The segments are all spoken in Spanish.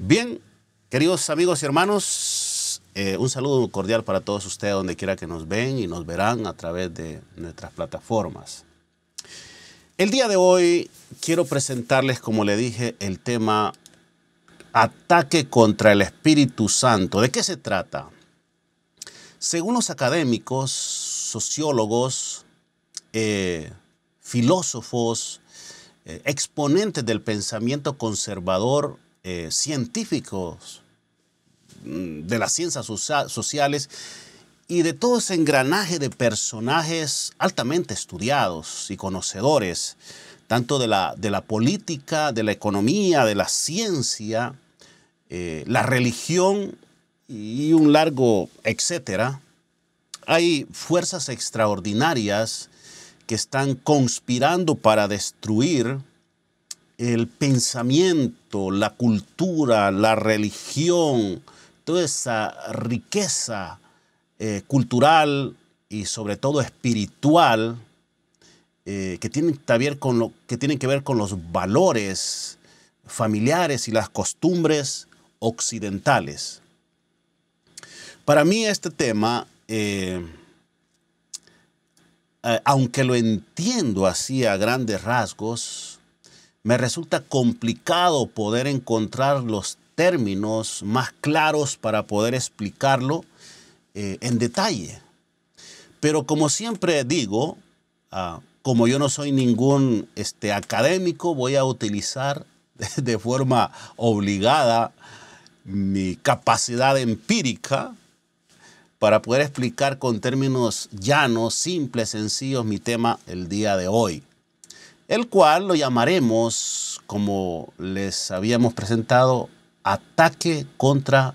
Bien, queridos amigos y hermanos, eh, un saludo cordial para todos ustedes donde quiera que nos ven y nos verán a través de nuestras plataformas. El día de hoy quiero presentarles, como le dije, el tema ataque contra el Espíritu Santo. ¿De qué se trata? Según los académicos, sociólogos, eh, filósofos, eh, exponentes del pensamiento conservador eh, científicos mm, de las ciencias sociales y de todo ese engranaje de personajes altamente estudiados y conocedores, tanto de la, de la política, de la economía, de la ciencia, eh, la religión y un largo etcétera, hay fuerzas extraordinarias que están conspirando para destruir el pensamiento la cultura, la religión, toda esa riqueza eh, cultural y sobre todo espiritual eh, que, tienen que, ver con los valores familiares y las costumbres occidentales. Para mí este tema, eh, aunque lo entiendo así a grandes rasgos, me resulta complicado poder encontrar los términos más claros para poder explicarlo eh, en detalle. Pero como siempre digo, ah, como yo no soy ningún este, académico, voy a utilizar de forma obligada mi capacidad empírica para poder explicar con términos llanos, simples, sencillos mi tema el día de hoy el cual lo llamaremos, como les habíamos presentado, ataque contra,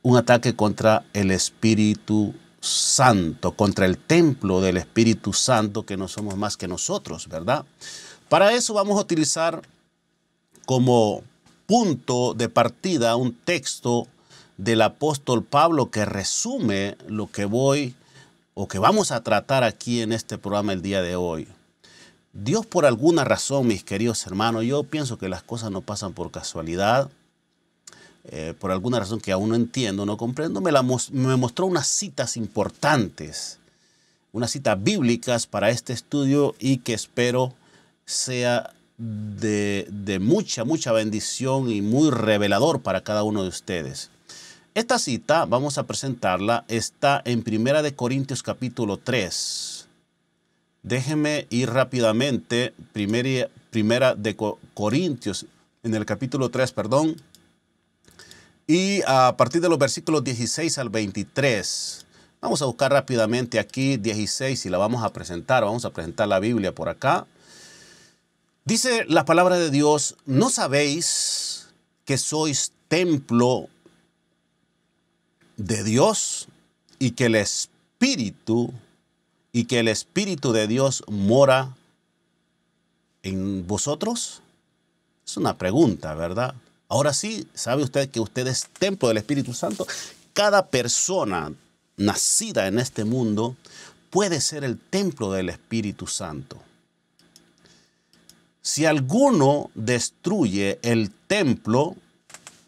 un ataque contra el Espíritu Santo, contra el templo del Espíritu Santo, que no somos más que nosotros, ¿verdad? Para eso vamos a utilizar como punto de partida un texto del apóstol Pablo que resume lo que voy o que vamos a tratar aquí en este programa el día de hoy. Dios por alguna razón, mis queridos hermanos, yo pienso que las cosas no pasan por casualidad, eh, por alguna razón que aún no entiendo, no comprendo, me, me mostró unas citas importantes, unas citas bíblicas para este estudio y que espero sea de, de mucha, mucha bendición y muy revelador para cada uno de ustedes. Esta cita, vamos a presentarla, está en Primera de Corintios capítulo 3, Déjeme ir rápidamente, primera, primera de Corintios, en el capítulo 3, perdón, y a partir de los versículos 16 al 23. Vamos a buscar rápidamente aquí 16 y la vamos a presentar. Vamos a presentar la Biblia por acá. Dice la palabra de Dios, ¿no sabéis que sois templo de Dios y que el Espíritu y que el Espíritu de Dios mora en vosotros? Es una pregunta, ¿verdad? Ahora sí, ¿sabe usted que usted es templo del Espíritu Santo? Cada persona nacida en este mundo puede ser el templo del Espíritu Santo. Si alguno destruye el templo,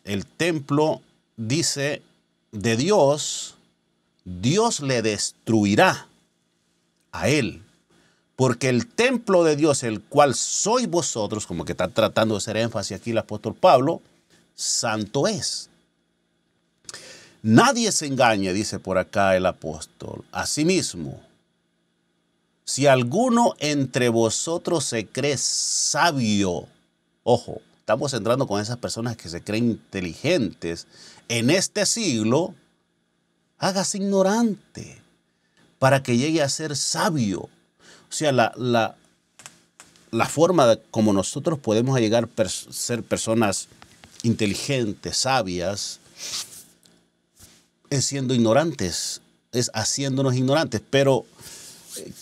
el templo dice de Dios, Dios le destruirá a Él. Porque el templo de Dios, el cual sois vosotros, como que está tratando de hacer énfasis aquí el apóstol Pablo, santo es. Nadie se engañe, dice por acá el apóstol. Asimismo, si alguno entre vosotros se cree sabio, ojo, estamos entrando con esas personas que se creen inteligentes, en este siglo, hágase ignorante para que llegue a ser sabio. O sea, la, la, forma como nosotros podemos llegar a ser personas inteligentes, sabias, es siendo ignorantes, es haciéndonos ignorantes. Pero usted eh,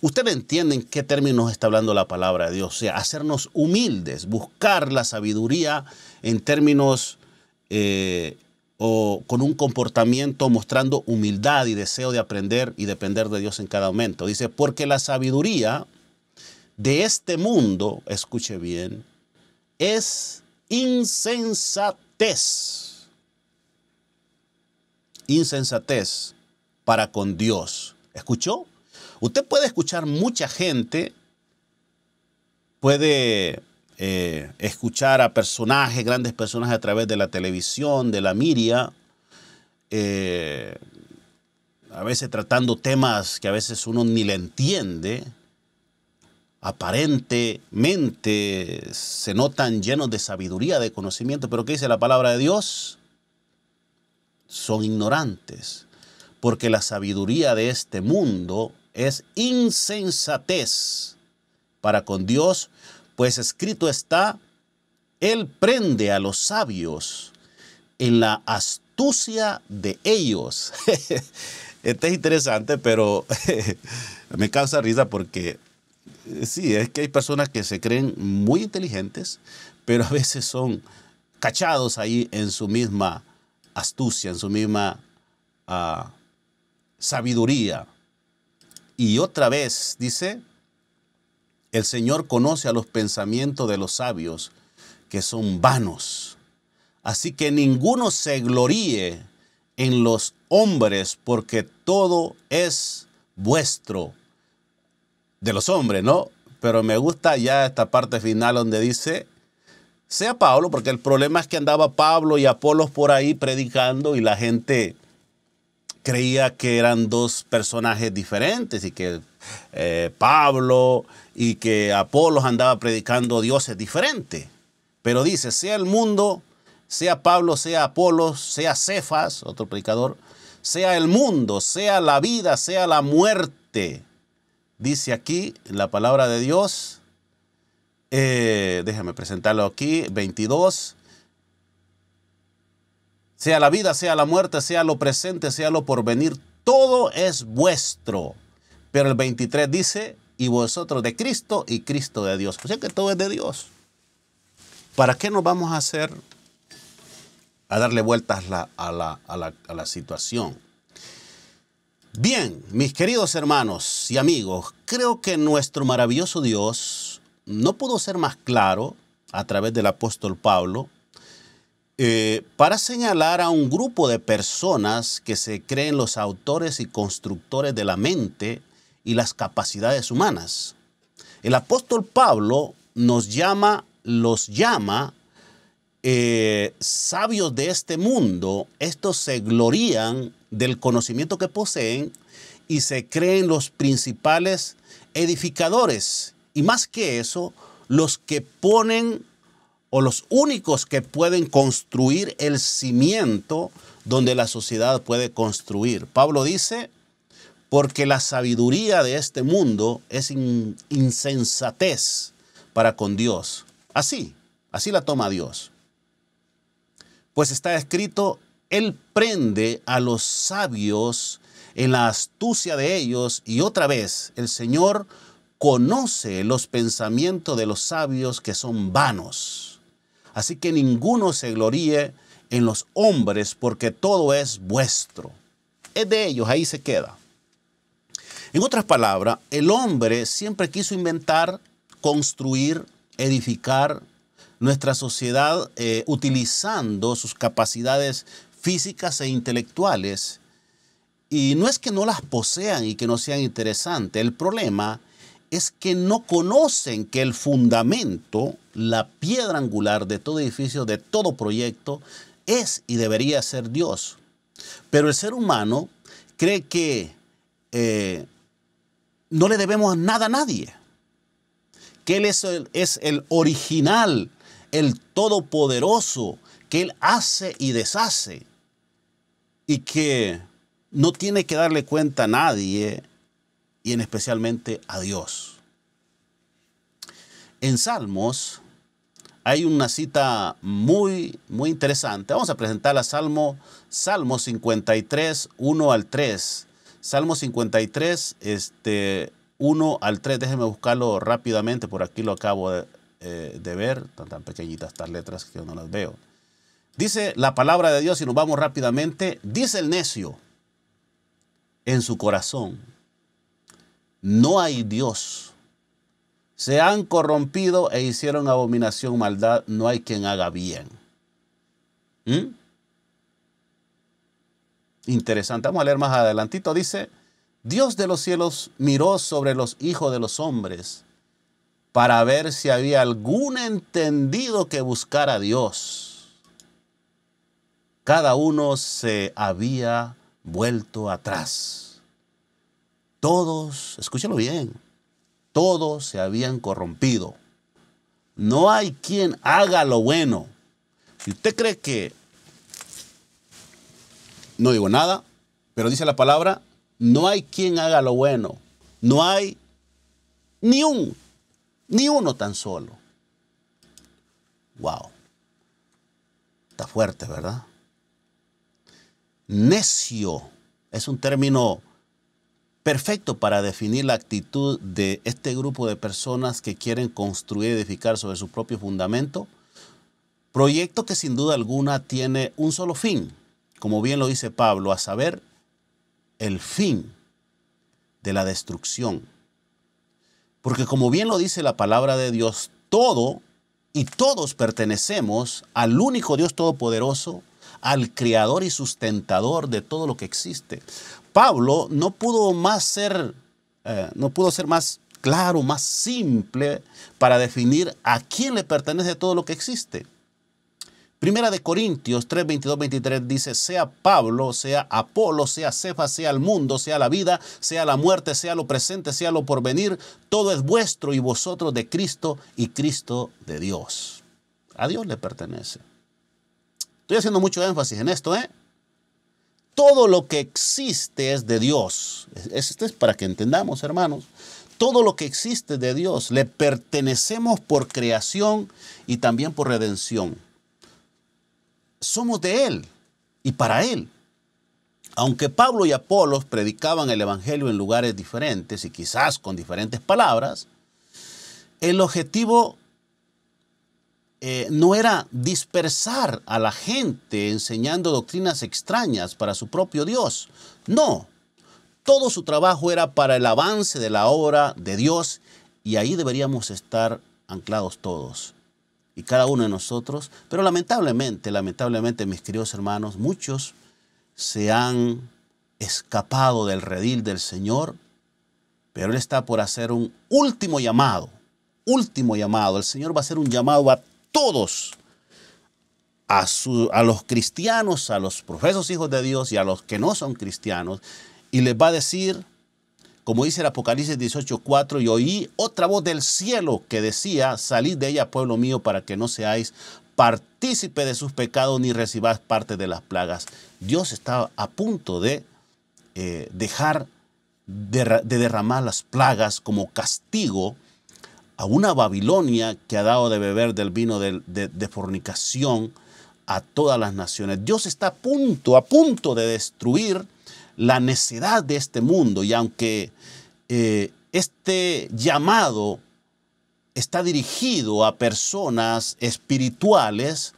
ustedes entienden qué términos está hablando la palabra de Dios. O sea, hacernos humildes, buscar la sabiduría en términos eh, o con un comportamiento mostrando humildad y deseo de aprender y depender de Dios en cada momento. Dice, porque la sabiduría de este mundo, escuche bien, es insensatez. Insensatez para con Dios. ¿Escuchó? Usted puede escuchar mucha gente, puede eh, escuchar a personajes, grandes personajes a través de la televisión, de la miria, eh, a veces tratando temas que a veces uno ni le entiende, aparentemente se notan llenos de sabiduría, de conocimiento, pero ¿qué dice la palabra de Dios? Son ignorantes, porque la sabiduría de este mundo es insensatez para con Dios, pues escrito está, Él prende a los sabios en la astucia de ellos. este es interesante, pero me causa risa porque eh, sí, es que hay personas que se creen muy inteligentes, pero a veces son cachados ahí en su misma astucia, en su misma ah, sabiduría. Y otra vez dice, el Señor conoce a los pensamientos de los sabios que son vanos. Así que ninguno se gloríe en los hombres porque todo es vuestro. De los hombres, ¿no? Pero me gusta ya esta parte final donde dice, sea Pablo, porque el problema es que andaba Pablo y Apolos por ahí predicando y la gente creía que eran dos personajes diferentes y que eh, Pablo y que Apolos andaba predicando dioses diferentes. Pero dice, sea el mundo, sea Pablo, sea Apolos, sea Cefas, otro predicador, sea el mundo, sea la vida, sea la muerte. Dice aquí la palabra de Dios, eh, déjame presentarlo aquí, 22. Sea la vida, sea la muerte, sea lo presente, sea lo porvenir, todo es vuestro. Pero el 23 dice, y vosotros de Cristo y Cristo de Dios. O sea que todo es de Dios. ¿Para qué nos vamos a hacer a darle vueltas a, la, situación? Bien, mis queridos hermanos y amigos, creo que nuestro maravilloso Dios no pudo ser más claro a través del apóstol Pablo eh, para señalar a un grupo de personas que se creen los autores y constructores de la mente y las capacidades humanas. El apóstol Pablo nos llama, los llama eh, sabios de este mundo, estos se glorían del conocimiento que poseen y se creen los principales edificadores. Y más que eso, los que ponen o los únicos que pueden construir el cimiento donde la sociedad puede construir. Pablo dice, porque la sabiduría de este mundo es insensatez para con Dios. Así, así la toma Dios. Pues está escrito, Él prende a los sabios en la astucia de ellos y otra vez el Señor conoce los pensamientos de los sabios que son vanos. Así que ninguno se gloríe en los hombres porque todo es vuestro. Es de ellos, ahí se queda. En otras palabras, el hombre siempre quiso inventar, construir, edificar nuestra sociedad eh, utilizando sus capacidades físicas e intelectuales. Y no es que no las posean y que no sean interesantes, el problema es que no conocen que el fundamento, la piedra angular de todo edificio, de todo proyecto, es y debería ser Dios. Pero el ser humano cree que eh, no le debemos nada a nadie. Que Él es el, original, el todopoderoso, que Él hace y deshace. Y que no tiene que darle cuenta a nadie y en especialmente a Dios. En Salmos hay una cita muy, muy interesante. Vamos a presentarla Salmo, Salmo 53, 1 al 3. Salmo 53, este, 1 al 3, déjeme buscarlo rápidamente, por aquí lo acabo eh, de, ver, tan, tan pequeñitas estas letras que yo no las veo. Dice la palabra de Dios, y nos vamos rápidamente, dice el necio en su corazón, no hay Dios. Se han corrompido e hicieron abominación, maldad, no hay quien haga bien. ¿Mm? Interesante. Vamos a leer más adelantito. Dice, Dios de los cielos miró sobre los hijos de los hombres para ver si había algún entendido que buscara a Dios. Cada uno se había vuelto atrás. Todos, escúchalo bien, todos se habían corrompido. No hay quien haga lo bueno. Si usted cree que no digo nada, pero dice la palabra, no hay quien haga lo bueno, no hay ni un, ni uno tan solo. Wow. Está fuerte, ¿verdad? Necio es un término perfecto para definir la actitud de este grupo de personas que quieren construir y edificar sobre su propio fundamento. Proyecto que sin duda alguna tiene un solo fin, como bien lo dice Pablo, a saber, el fin de la destrucción. Porque como bien lo dice la palabra de Dios, todo y todos pertenecemos al único Dios todopoderoso, al creador y sustentador de todo lo que existe. Pablo no pudo más ser, eh, no pudo ser más claro, más simple para definir a quién le pertenece todo lo que existe. Primera de Corintios 3, 22, 23 dice, sea Pablo, sea Apolo, sea Cefa, sea el mundo, sea la vida, sea la muerte, sea lo presente, sea lo porvenir, todo es vuestro y vosotros de Cristo y Cristo de Dios. A Dios le pertenece. Estoy haciendo mucho énfasis en esto, ¿eh? Todo lo que existe es de Dios. Esto es para que entendamos, hermanos todo lo que existe de Dios. Le pertenecemos por creación y también por redención somos de Él y para Él. Aunque Pablo y Apolos predicaban el Evangelio en lugares diferentes y quizás con diferentes palabras, el objetivo eh, no era dispersar a la gente enseñando doctrinas extrañas para su propio Dios. No, todo su trabajo era para el avance de la obra de Dios y ahí deberíamos estar anclados todos y cada uno de nosotros, pero lamentablemente, lamentablemente, mis queridos hermanos, muchos se han escapado del redil del Señor, pero Él está por hacer un último llamado, último llamado. El Señor va a hacer un llamado a todos, a, su, a los cristianos, a los profesos hijos de Dios y a los que no son cristianos, y les va a decir, como dice el Apocalipsis 18:4, y oí otra voz del cielo que decía, salid de ella, pueblo mío, para que no seáis partícipe de sus pecados ni recibáis parte de las plagas. Dios está a punto de eh, dejar de, derramar las plagas como castigo a una Babilonia que ha dado de beber del vino de, fornicación a todas las naciones. Dios está a punto, a punto de destruir la necedad de este mundo y aunque eh, este llamado está dirigido a personas espirituales,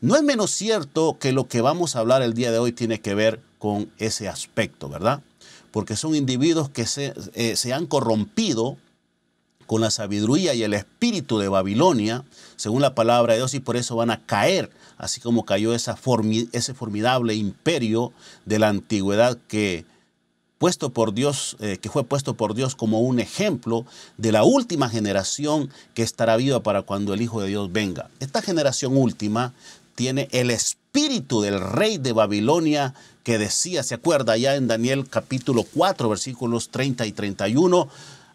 no es menos cierto que lo que vamos a hablar el día de hoy tiene que ver con ese aspecto, ¿verdad? Porque son individuos que se, eh, se han corrompido con la sabiduría y el espíritu de Babilonia, según la palabra de Dios, y por eso van a caer, así como cayó ese formidable imperio de la antigüedad que, puesto por Dios, eh, que fue puesto por Dios como un ejemplo de la última generación que estará viva para cuando el Hijo de Dios venga. Esta generación última tiene el espíritu del rey de Babilonia que decía, se acuerda ya en Daniel capítulo 4, versículos 30 y 31,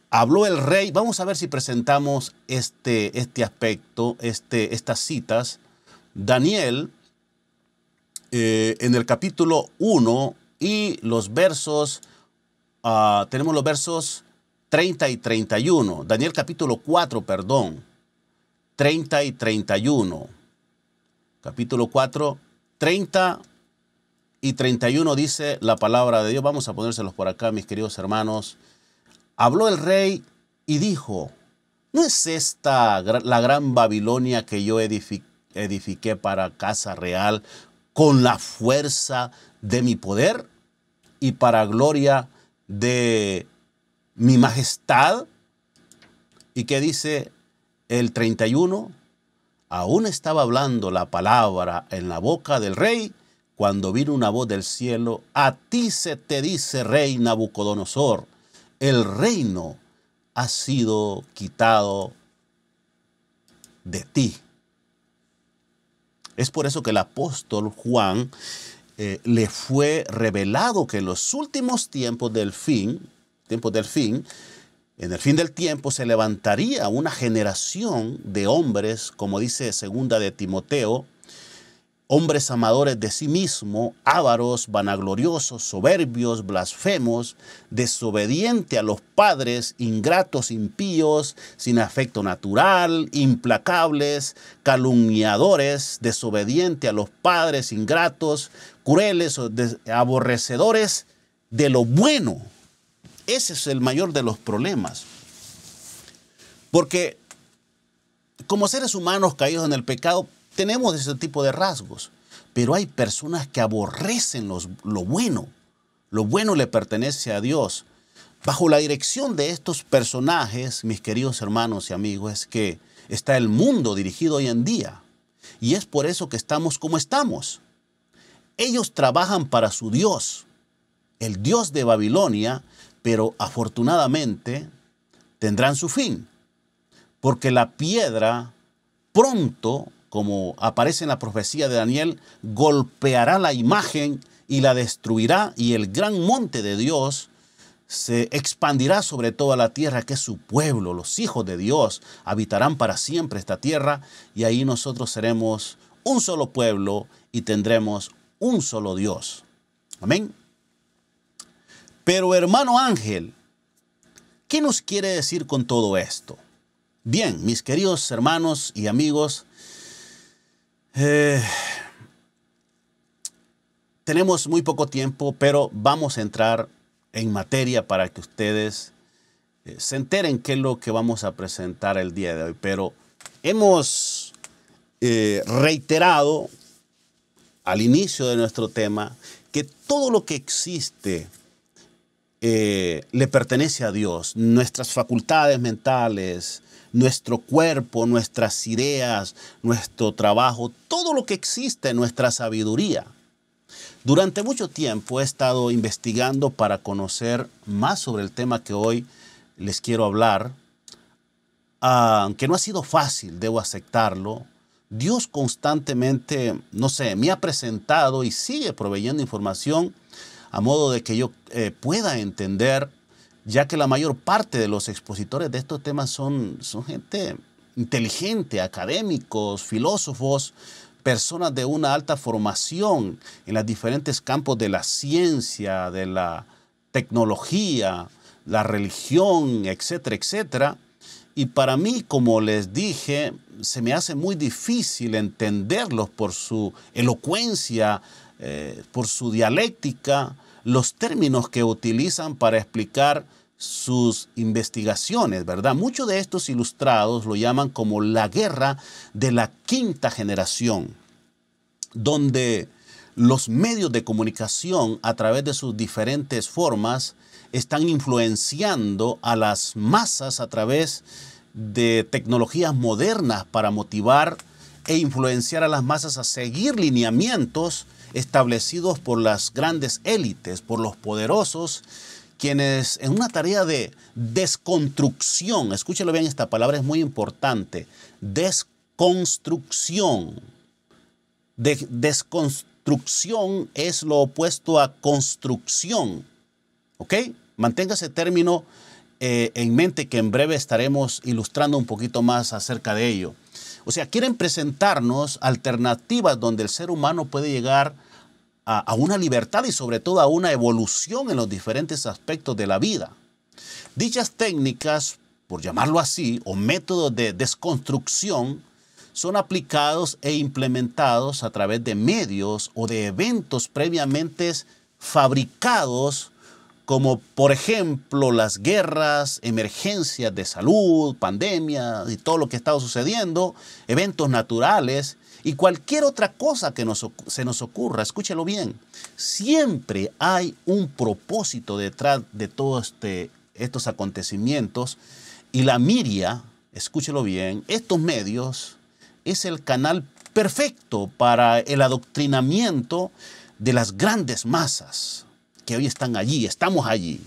Habló el rey. Vamos a ver si presentamos este, este aspecto, este, estas citas. Daniel, eh, en el capítulo 1 y los versos, ah, tenemos los versos 30 y 31. Daniel capítulo 4, perdón. 30 y 31. Capítulo 4, 30 y 31 dice la palabra de Dios. Vamos a ponérselos por acá, mis queridos hermanos. Habló el rey y dijo, ¿no es esta la gran Babilonia que yo edifiqué para casa real con la fuerza de mi poder y para gloria de mi majestad? ¿Y qué dice el 31? Aún estaba hablando la palabra en la boca del rey cuando vino una voz del cielo, a ti se te dice, rey Nabucodonosor el reino ha sido quitado de ti. Es por eso que el apóstol Juan eh, le fue revelado que en los últimos tiempos del fin, tiempos del fin, en el fin del tiempo se levantaría una generación de hombres, como dice segunda de Timoteo hombres amadores de sí mismo, ávaros, vanagloriosos, soberbios, blasfemos, desobedientes a los padres, ingratos, impíos, sin afecto natural, implacables, calumniadores, desobedientes a los padres, ingratos, crueles, aborrecedores de lo bueno. Ese es el mayor de los problemas. Porque como seres humanos caídos en el pecado, tenemos ese tipo de rasgos, pero hay personas que aborrecen lo bueno. Lo bueno le pertenece a Dios. Bajo la dirección de estos personajes, mis queridos hermanos y amigos, es que está el mundo dirigido hoy en día. Y es por eso que estamos como estamos. Ellos trabajan para su Dios, el Dios de Babilonia, pero afortunadamente tendrán su fin, porque la piedra pronto como aparece en la profecía de Daniel, golpeará la imagen y la destruirá y el gran monte de Dios se expandirá sobre toda la tierra, que es su pueblo, los hijos de Dios habitarán para siempre esta tierra y ahí nosotros seremos un solo pueblo y tendremos un solo Dios. Amén. Pero hermano Ángel, ¿qué nos quiere decir con todo esto? Bien, mis queridos hermanos y amigos, eh, tenemos muy poco tiempo, pero vamos a entrar en materia para que ustedes eh, se enteren qué es lo que vamos a presentar el día de hoy. Pero hemos eh, reiterado al inicio de nuestro tema que todo lo que existe le pertenece a Dios. Nuestras facultades mentales, nuestro cuerpo, nuestras ideas, nuestro trabajo, todo lo que existe, en nuestra sabiduría. Durante mucho tiempo he estado investigando para conocer más sobre el tema que hoy les quiero hablar. Aunque no ha sido fácil, debo aceptarlo. Dios constantemente, no sé, me ha presentado y sigue proveyendo información a modo de que yo eh, pueda entender ya que la mayor parte de los expositores de estos temas son, gente inteligente, académicos, filósofos, personas de una alta formación en los diferentes campos de la ciencia, de la tecnología, la religión, etcétera, etcétera. Y para mí, como les dije, se me hace muy difícil entenderlos por su elocuencia, eh, por su dialéctica, los términos que utilizan para explicar sus investigaciones, ¿verdad? Muchos de estos ilustrados lo llaman como la guerra de la quinta generación, donde los medios de comunicación a través de sus diferentes formas están influenciando a las masas a través de tecnologías modernas para motivar e influenciar a las masas a seguir lineamientos establecidos por las grandes élites, por los poderosos, quienes en una tarea de desconstrucción, escúchelo bien, esta palabra es muy importante, desconstrucción. De, desconstrucción es lo opuesto a construcción. ¿Ok? Mantenga ese término eh, en mente que en breve estaremos ilustrando un poquito más acerca de ello. O sea, quieren presentarnos alternativas donde el ser humano puede llegar a, una libertad y sobre todo a una evolución en los diferentes aspectos de la vida. Dichas técnicas, por llamarlo así, o métodos de desconstrucción, son aplicados e implementados a través de medios o de eventos previamente fabricados como por ejemplo las guerras, emergencias de salud, pandemias y todo lo que ha estado sucediendo, eventos naturales y cualquier otra cosa que se nos ocurra, escúchelo bien, siempre hay un propósito detrás de todos este, estos acontecimientos y la miria, escúchelo bien, estos medios es el canal perfecto para el adoctrinamiento de las grandes masas que hoy están allí, estamos allí.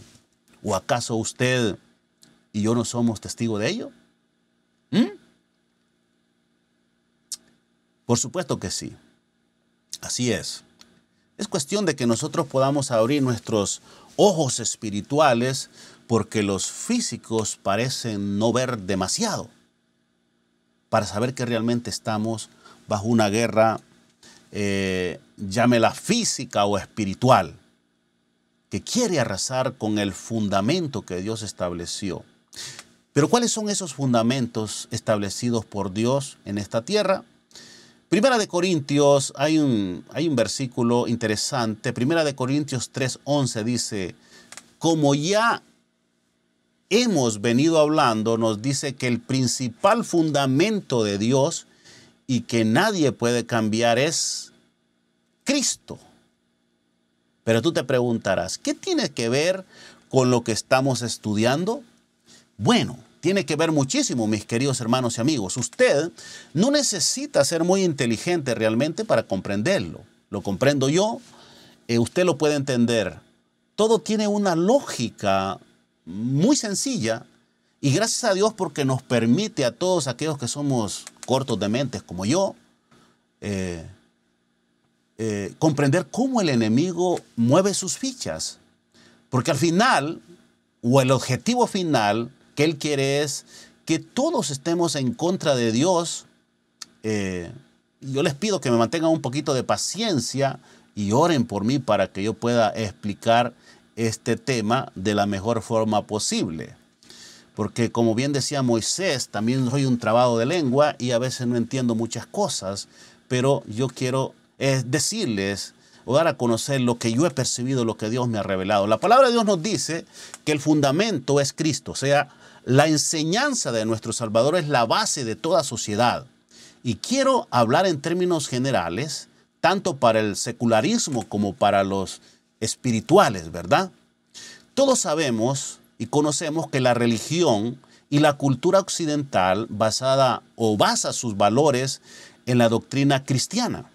¿O acaso usted y yo no somos testigos de ello? ¿Mm? Por supuesto que sí. Así es. Es cuestión de que nosotros podamos abrir nuestros ojos espirituales porque los físicos parecen no ver demasiado para saber que realmente estamos bajo una guerra, eh, llámela física o espiritual que quiere arrasar con el fundamento que Dios estableció. Pero ¿cuáles son esos fundamentos establecidos por Dios en esta tierra? Primera de Corintios, hay un, hay un versículo interesante. Primera de Corintios 3:11 dice, como ya hemos venido hablando, nos dice que el principal fundamento de Dios y que nadie puede cambiar es Cristo. Pero tú te preguntarás, ¿qué tiene que ver con lo que estamos estudiando? Bueno, tiene que ver muchísimo, mis queridos hermanos y amigos. Usted no necesita ser muy inteligente realmente para comprenderlo. Lo comprendo yo, eh, usted lo puede entender. Todo tiene una lógica muy sencilla y gracias a Dios porque nos permite a todos aquellos que somos cortos de mentes como yo, eh, eh, comprender cómo el enemigo mueve sus fichas. Porque al final, o el objetivo final que él quiere es que todos estemos en contra de Dios. Eh, yo les pido que me mantengan un poquito de paciencia y oren por mí para que yo pueda explicar este tema de la mejor forma posible. Porque como bien decía Moisés, también soy un trabado de lengua y a veces no entiendo muchas cosas, pero yo quiero es decirles o dar a conocer lo que yo he percibido, lo que Dios me ha revelado. La palabra de Dios nos dice que el fundamento es Cristo, o sea, la enseñanza de nuestro Salvador es la base de toda sociedad. Y quiero hablar en términos generales, tanto para el secularismo como para los espirituales, ¿verdad? Todos sabemos y conocemos que la religión y la cultura occidental basada o basa sus valores en la doctrina cristiana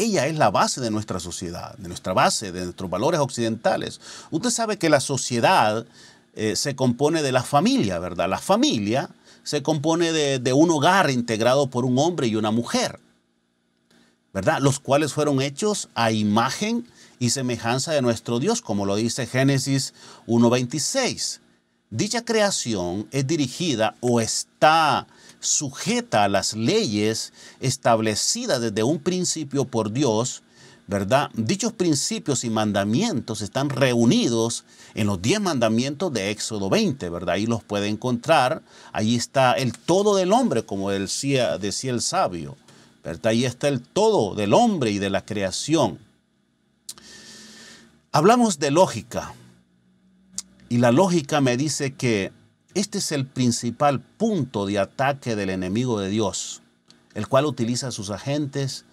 ella es la base de nuestra sociedad, de nuestra base, de nuestros valores occidentales. Usted sabe que la sociedad eh, se compone de la familia, ¿verdad? La familia se compone de, de un hogar integrado por un hombre y una mujer, ¿verdad? Los cuales fueron hechos a imagen y semejanza de nuestro Dios, como lo dice Génesis 1.26. Dicha creación es dirigida o está sujeta a las leyes establecidas desde un principio por Dios, ¿verdad? Dichos principios y mandamientos están reunidos en los diez mandamientos de Éxodo 20, ¿verdad? Ahí los puede encontrar. Ahí está el todo del hombre, como decía, decía el sabio, ¿verdad? Ahí está el todo del hombre y de la creación. Hablamos de lógica. Y la lógica me dice que este es el principal punto de ataque del enemigo de Dios, el cual utiliza a sus agentes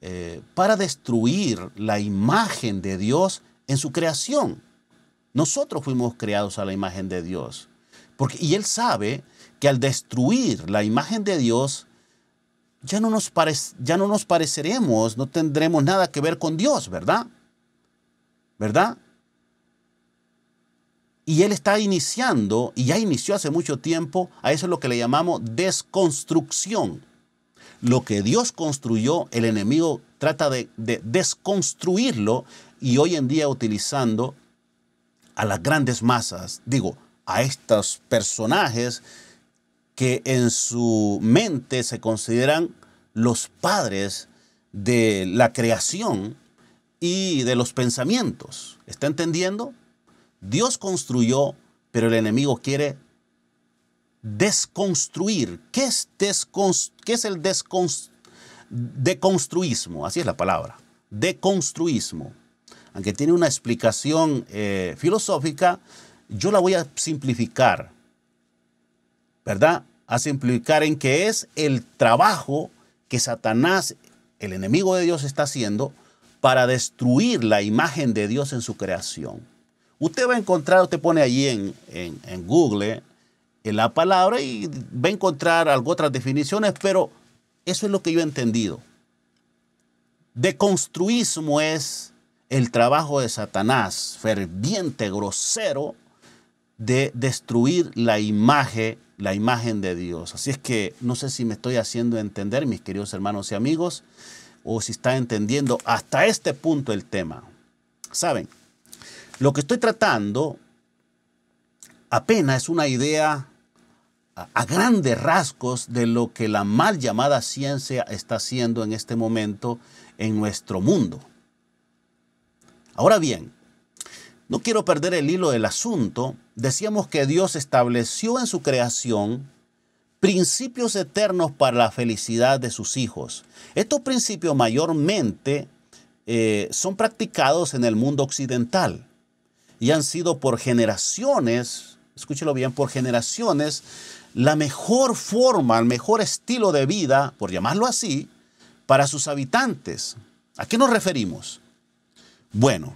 eh, para destruir la imagen de Dios en su creación. Nosotros fuimos creados a la imagen de Dios. Porque, y Él sabe que al destruir la imagen de Dios, ya no, nos ya no nos pareceremos, no tendremos nada que ver con Dios, ¿verdad? ¿Verdad? Y él está iniciando, y ya inició hace mucho tiempo, a eso es lo que le llamamos desconstrucción. Lo que Dios construyó, el enemigo trata de, de desconstruirlo y hoy en día utilizando a las grandes masas, digo, a estos personajes que en su mente se consideran los padres de la creación y de los pensamientos. ¿Está entendiendo? Dios construyó, pero el enemigo quiere desconstruir. ¿Qué es, es el deconstruismo? Así es la palabra. Deconstruismo. Aunque tiene una explicación eh, filosófica, yo la voy a simplificar. ¿Verdad? A simplificar en que es el trabajo que Satanás, el enemigo de Dios, está haciendo para destruir la imagen de Dios en su creación. Usted va a encontrar, usted pone allí en, Google eh, la palabra y va a encontrar algo, otras definiciones, pero eso es lo que yo he entendido. Deconstruismo es el trabajo de Satanás, ferviente, grosero, de destruir la imagen, la imagen de Dios. Así es que no sé si me estoy haciendo entender, mis queridos hermanos y amigos, o si está entendiendo hasta este punto el tema. Saben, lo que estoy tratando apenas es una idea a grandes rasgos de lo que la mal llamada ciencia está haciendo en este momento en nuestro mundo. Ahora bien, no quiero perder el hilo del asunto. Decíamos que Dios estableció en su creación principios eternos para la felicidad de sus hijos. Estos principios mayormente eh, son practicados en el mundo occidental y han sido por generaciones, escúchelo bien, por generaciones, la mejor forma, el mejor estilo de vida, por llamarlo así, para sus habitantes. ¿A qué nos referimos? Bueno,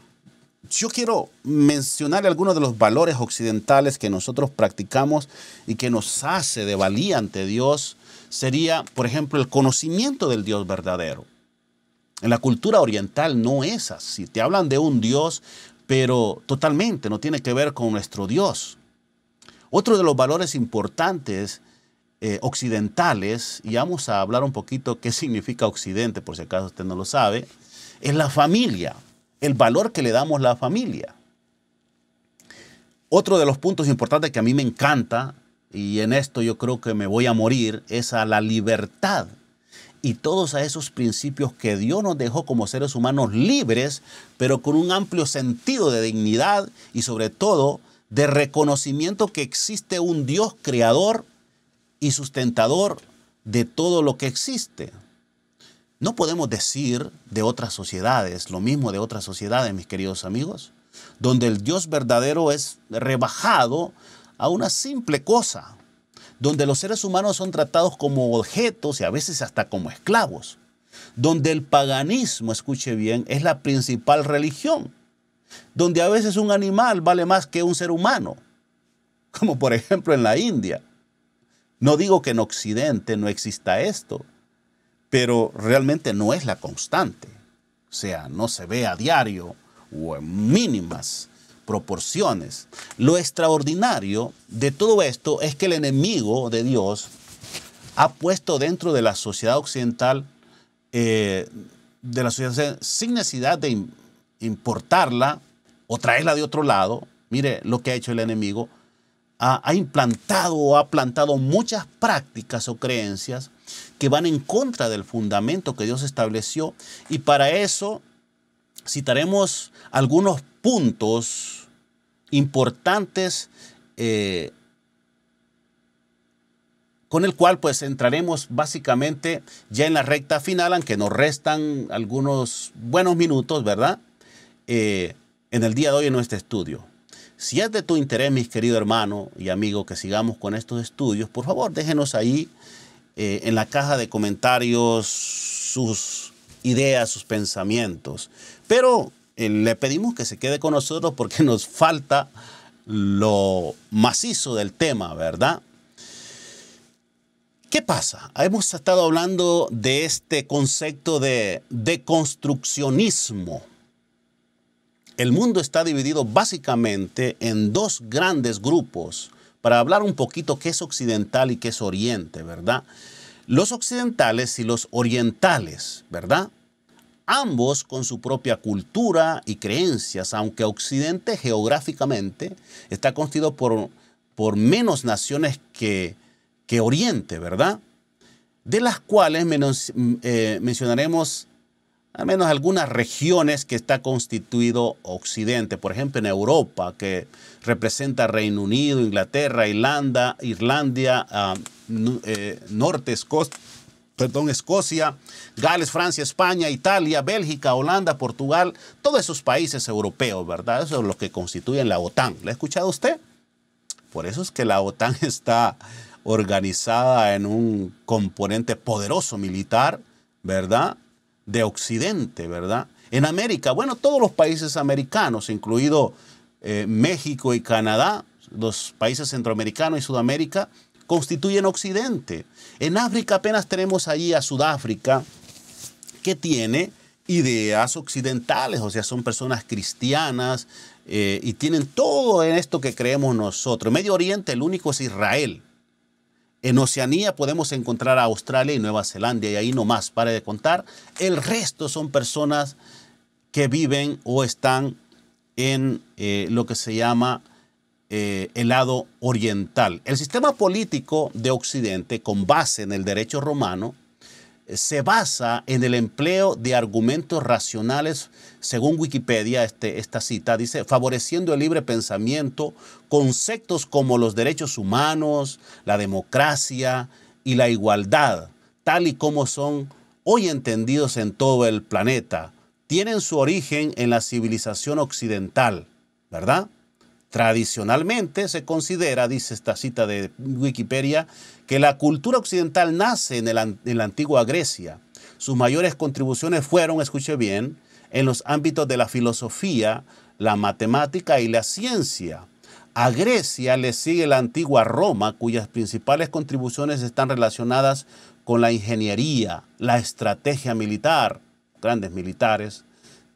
yo quiero mencionar algunos de los valores occidentales que nosotros practicamos y que nos hace de valía ante Dios. Sería, por ejemplo, el conocimiento del Dios verdadero. En la cultura oriental no es así. Te hablan de un Dios pero totalmente no tiene que ver con nuestro Dios. Otro de los valores importantes eh, occidentales, y vamos a hablar un poquito qué significa occidente, por si acaso usted no lo sabe, es la familia, el valor que le damos a la familia. Otro de los puntos importantes que a mí me encanta, y en esto yo creo que me voy a morir, es a la libertad y todos a esos principios que Dios nos dejó como seres humanos libres, pero con un amplio sentido de dignidad y sobre todo de reconocimiento que existe un Dios creador y sustentador de todo lo que existe. No podemos decir de otras sociedades, lo mismo de otras sociedades, mis queridos amigos, donde el Dios verdadero es rebajado a una simple cosa, donde los seres humanos son tratados como objetos y a veces hasta como esclavos, donde el paganismo, escuche bien, es la principal religión, donde a veces un animal vale más que un ser humano, como por ejemplo en la India. No digo que en Occidente no exista esto, pero realmente no es la constante. O sea, no se ve a diario o en mínimas proporciones. Lo extraordinario de todo esto es que el enemigo de Dios ha puesto dentro de la sociedad occidental, eh, de la sociedad sin necesidad de importarla o traerla de otro lado, mire lo que ha hecho el enemigo, ha, ha implantado o ha plantado muchas prácticas o creencias que van en contra del fundamento que Dios estableció y para eso citaremos algunos puntos importantes eh, con el cual pues entraremos básicamente ya en la recta final, aunque nos restan algunos buenos minutos, ¿verdad? Eh, en el día de hoy en nuestro estudio. Si es de tu interés, mis querido hermano y amigo, que sigamos con estos estudios, por favor déjenos ahí eh, en la caja de comentarios sus ideas, sus pensamientos. Pero eh, le pedimos que se quede con nosotros porque nos falta lo macizo del tema, ¿verdad? ¿Qué pasa? Hemos estado hablando de este concepto de deconstruccionismo. El mundo está dividido básicamente en dos grandes grupos, para hablar un poquito qué es occidental y qué es oriente, ¿verdad? Los occidentales y los orientales, ¿verdad? ambos con su propia cultura y creencias, aunque Occidente geográficamente está constituido por, por menos naciones que, que Oriente, ¿verdad? De las cuales eh, mencionaremos al menos algunas regiones que está constituido Occidente, por ejemplo en Europa, que representa Reino Unido, Inglaterra, Irlanda, Irlanda, ah, eh, Norte, Escocia, perdón, Escocia, Gales, Francia, España, Italia, Bélgica, Holanda, Portugal, todos esos países europeos, ¿verdad? Eso es lo que constituyen la OTAN. ¿La ha escuchado usted? Por eso es que la OTAN está organizada en un componente poderoso militar, ¿verdad? De Occidente, ¿verdad? En América, bueno, todos los países americanos, incluido eh, México y Canadá, los países centroamericanos y Sudamérica, constituyen Occidente. En África apenas tenemos allí a Sudáfrica, que tiene ideas occidentales, o sea, son personas cristianas eh, y tienen todo en esto que creemos nosotros. En Medio Oriente el único es Israel. En Oceanía podemos encontrar a Australia y Nueva Zelanda y ahí nomás, para de contar. El resto son personas que viven o están en eh, lo que se llama eh, el lado oriental. El sistema político de Occidente, con base en el derecho romano, eh, se basa en el empleo de argumentos racionales, según Wikipedia, este, esta cita dice, favoreciendo el libre pensamiento, conceptos como los derechos humanos, la democracia y la igualdad, tal y como son hoy entendidos en todo el planeta, tienen su origen en la civilización occidental, ¿verdad? Tradicionalmente se considera, dice esta cita de Wikipedia, que la cultura occidental nace en, la antigua Grecia. Sus mayores contribuciones fueron, escuche bien, en los ámbitos de la filosofía, la matemática y la ciencia. A Grecia le sigue la antigua Roma, cuyas principales contribuciones están relacionadas con la ingeniería, la estrategia militar, grandes militares,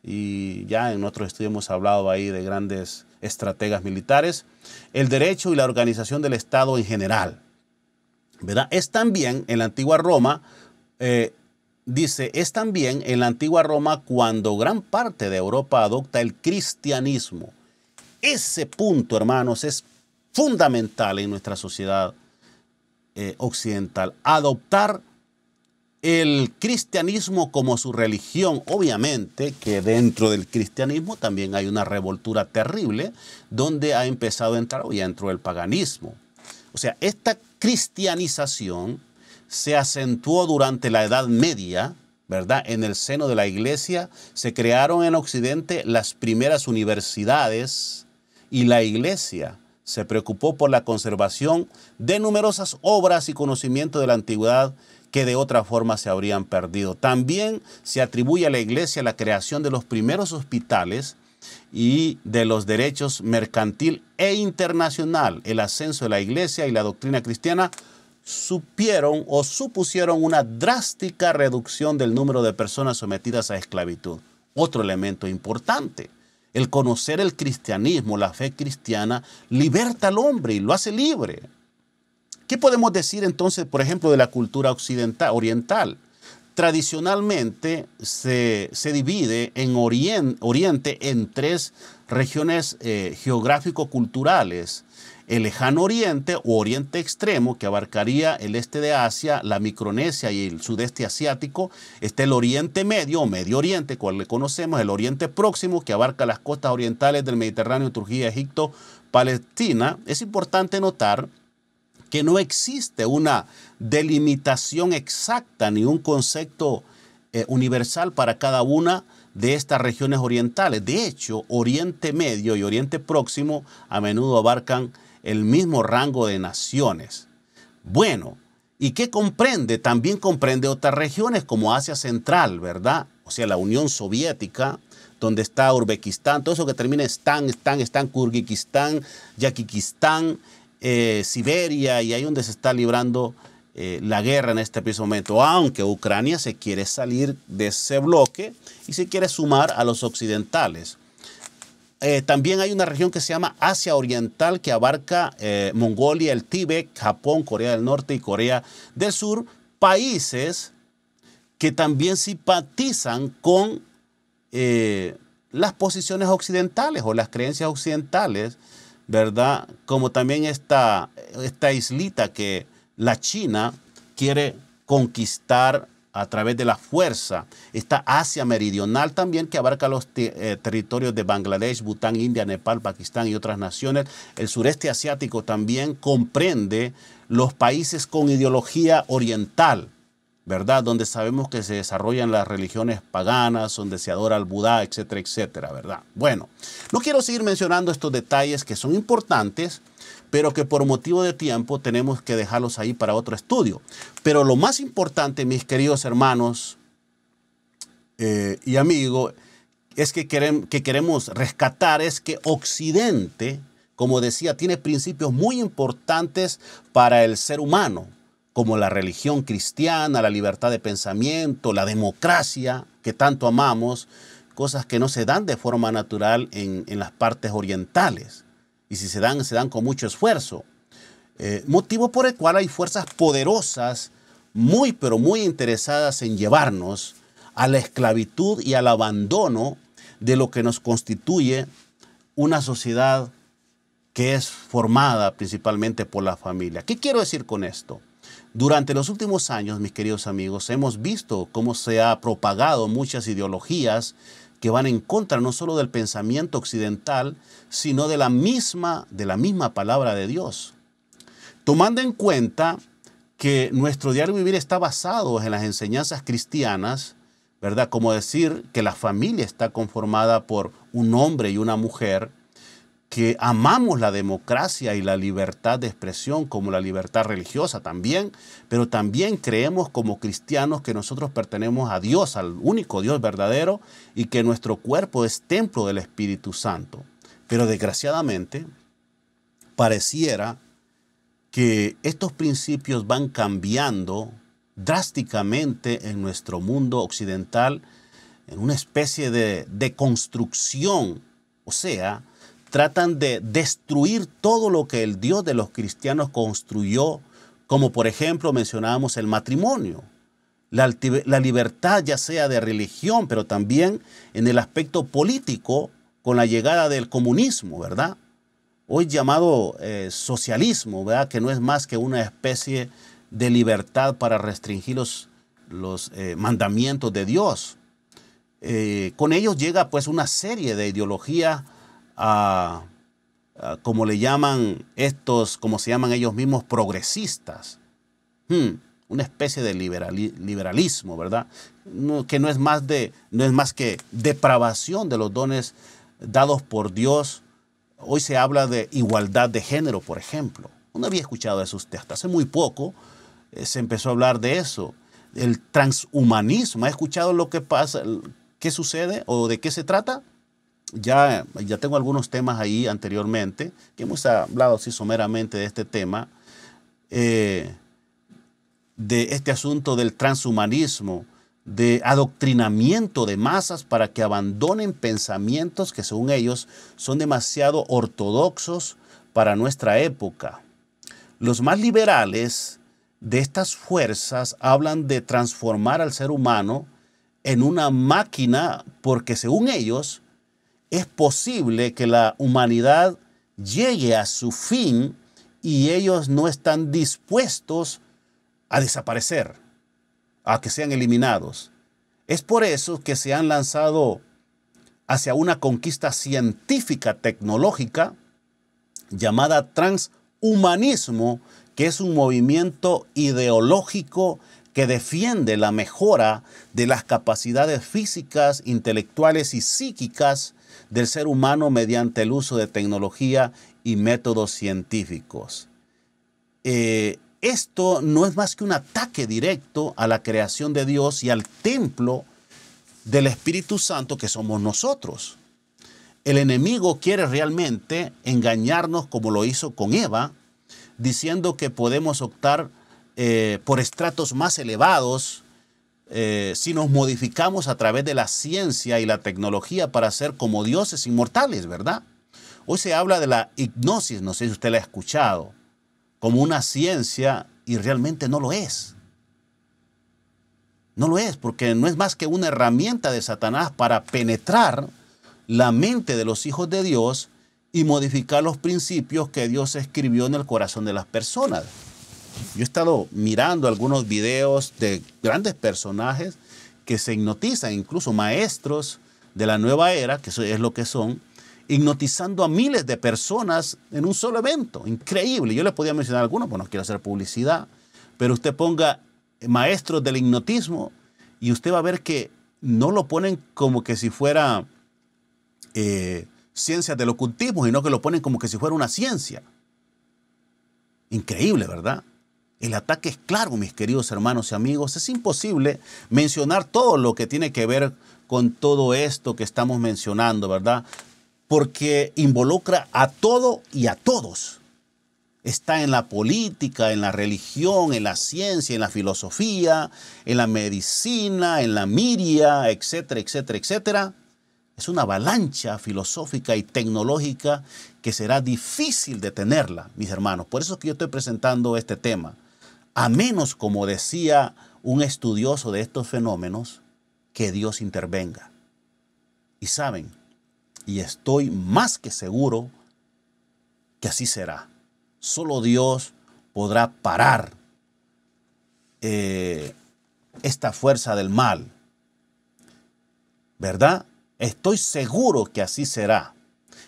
y ya en otros estudio hemos hablado ahí de grandes estrategas militares, el derecho y la organización del Estado en general. ¿verdad? Es también en la antigua Roma, eh, dice, es también en la antigua Roma cuando gran parte de Europa adopta el cristianismo. Ese punto, hermanos, es fundamental en nuestra sociedad eh, occidental. Adoptar el cristianismo como su religión, obviamente que dentro del cristianismo también hay una revoltura terrible donde ha empezado a entrar hoy dentro del paganismo. O sea, esta cristianización se acentuó durante la Edad Media, ¿verdad? En el seno de la iglesia se crearon en Occidente las primeras universidades y la iglesia se preocupó por la conservación de numerosas obras y conocimientos de la antigüedad que de otra forma se habrían perdido. También se atribuye a la Iglesia la creación de los primeros hospitales y de los derechos mercantil e internacional. El ascenso de la Iglesia y la doctrina cristiana supieron o supusieron una drástica reducción del número de personas sometidas a esclavitud. Otro elemento importante. El conocer el cristianismo, la fe cristiana, liberta al hombre y lo hace libre. ¿Qué podemos decir entonces, por ejemplo, de la cultura occidental, oriental? Tradicionalmente se, divide en Oriente en tres regiones eh, geográfico-culturales. El lejano oriente o oriente extremo, que abarcaría el este de Asia, la Micronesia y el sudeste asiático. Está el oriente medio o medio oriente, cual le conocemos, el oriente próximo, que abarca las costas orientales del Mediterráneo, Turquía, Egipto, Palestina. Es importante notar que no existe una delimitación exacta ni un concepto eh, universal para cada una de estas regiones orientales. De hecho, Oriente Medio y Oriente Próximo a menudo abarcan el mismo rango de naciones. Bueno, ¿y qué comprende? También comprende otras regiones como Asia Central, ¿verdad? O sea, la Unión Soviética, donde está Uzbekistán, todo eso que termina en Stan, Stan, Stan, Kurguistán, Yakikistán, eh, Siberia y ahí donde se está librando eh, la guerra en este preciso momento, aunque Ucrania se quiere salir de ese bloque y se quiere sumar a los occidentales. Eh, también hay una región que se llama Asia Oriental que abarca Mongolia, el Tíbet, Japón, Corea del Norte y Corea del Sur, países que también simpatizan con las posiciones occidentales o las creencias occidentales ¿verdad? Como también esta, esta islita que la China quiere conquistar a través de la fuerza. Esta Asia Meridional también, que abarca los eh, territorios de Bangladesh, Bután, India, Nepal, Pakistán y otras naciones. El sureste asiático también comprende los países con ideología oriental, ¿verdad? Donde sabemos que se desarrollan las religiones paganas, donde se adora al Buda, etcétera, etcétera, ¿verdad? Bueno, no quiero seguir mencionando estos detalles que son importantes, pero que por motivo de tiempo tenemos que dejarlos ahí para otro estudio. Pero lo más importante, mis queridos hermanos eh, y amigos, es que, que queremos rescatar es que Occidente, como decía, tiene principios muy importantes para el ser humano, como la religión cristiana, la libertad de pensamiento, la democracia que tanto amamos, cosas que no se dan de forma natural en, las partes orientales. Y si se dan, se dan con mucho esfuerzo. Eh, motivo por el cual hay fuerzas poderosas, muy pero muy interesadas en llevarnos a la esclavitud y al abandono de lo que nos constituye una sociedad que es formada principalmente por la familia. ¿Qué quiero decir con esto? Durante los últimos años, mis queridos amigos, hemos visto cómo se ha propagado muchas ideologías que van en contra no solo del pensamiento occidental, sino de la misma, de la misma palabra de Dios. Tomando en cuenta que nuestro diario vivir está basado en las enseñanzas cristianas, ¿verdad? Como decir que la familia está conformada por un hombre y una mujer, que amamos la democracia y la libertad de expresión como la libertad religiosa también, pero también creemos como cristianos que nosotros pertenecemos a Dios, al único Dios verdadero, y que nuestro cuerpo es templo del Espíritu Santo. Pero desgraciadamente, pareciera que estos principios van cambiando drásticamente en nuestro mundo occidental, en una especie de deconstrucción, o sea, tratan de destruir todo lo que el Dios de los cristianos construyó, como por ejemplo mencionábamos el matrimonio, la, libertad ya sea de religión, pero también en el aspecto político con la llegada del comunismo, ¿verdad? Hoy llamado eh, socialismo, ¿verdad? Que no es más que una especie de libertad para restringir los, los eh, mandamientos de Dios. Eh, con ellos llega pues una serie de ideologías a, como le llaman estos, como se llaman ellos mismos, progresistas. Hmm, una especie de liberalismo, ¿verdad? que no es, más de, no es más que depravación de los dones dados por Dios. Hoy se habla de igualdad de género, por ejemplo. No había escuchado de esos Hasta hace muy poco eh, se empezó a hablar de eso. El transhumanismo. ¿Ha escuchado lo que pasa, qué sucede o de qué se trata? ya, ya tengo algunos temas ahí anteriormente, que hemos hablado así someramente de este tema, eh, de este asunto del transhumanismo, de adoctrinamiento de masas para que abandonen pensamientos que según ellos son demasiado ortodoxos para nuestra época. Los más liberales de estas fuerzas hablan de transformar al ser humano en una máquina porque según ellos es posible que la humanidad llegue a su fin y ellos no están dispuestos a desaparecer, a que sean eliminados. Es por eso que se han lanzado hacia una conquista científica tecnológica llamada transhumanismo, que es un movimiento ideológico que defiende la mejora de las capacidades físicas, intelectuales y psíquicas del ser humano mediante el uso de tecnología y métodos científicos. Eh, esto no es más que un ataque directo a la creación de Dios y al templo del Espíritu Santo que somos nosotros. El enemigo quiere realmente engañarnos como lo hizo con Eva, diciendo que podemos optar eh, por estratos más elevados, eh, si nos modificamos a través de la ciencia y la tecnología para ser como dioses inmortales, ¿verdad? Hoy se habla de la hipnosis, no sé si usted la ha escuchado, como una ciencia y realmente no lo es. No lo es, porque no es más que una herramienta de Satanás para penetrar la mente de los hijos de Dios y modificar los principios que Dios escribió en el corazón de las personas. Yo he estado mirando algunos videos de grandes personajes que se hipnotizan, incluso maestros de la nueva era, que eso es lo que son, hipnotizando a miles de personas en un solo evento. Increíble. Yo les podía mencionar algunos, pues no quiero hacer publicidad. Pero usted ponga maestros del hipnotismo y usted va a ver que no lo ponen como que si fuera eh, ciencia ciencias del ocultismo, sino que lo ponen como que si fuera una ciencia. Increíble, ¿verdad? El ataque es claro, mis queridos hermanos y amigos. Es imposible mencionar todo lo que tiene que ver con todo esto que estamos mencionando, ¿verdad? Porque involucra a todo y a todos. Está en la política, en la religión, en la ciencia, en la filosofía, en la medicina, en la miria, etcétera, etcétera, etcétera. Es una avalancha filosófica y tecnológica que será difícil detenerla, mis hermanos. Por eso es que yo estoy presentando este tema a menos, como decía un estudioso de estos fenómenos, que Dios intervenga. Y saben, y estoy más que seguro que así será. Solo Dios podrá parar eh, esta fuerza del mal. ¿Verdad? Estoy seguro que así será.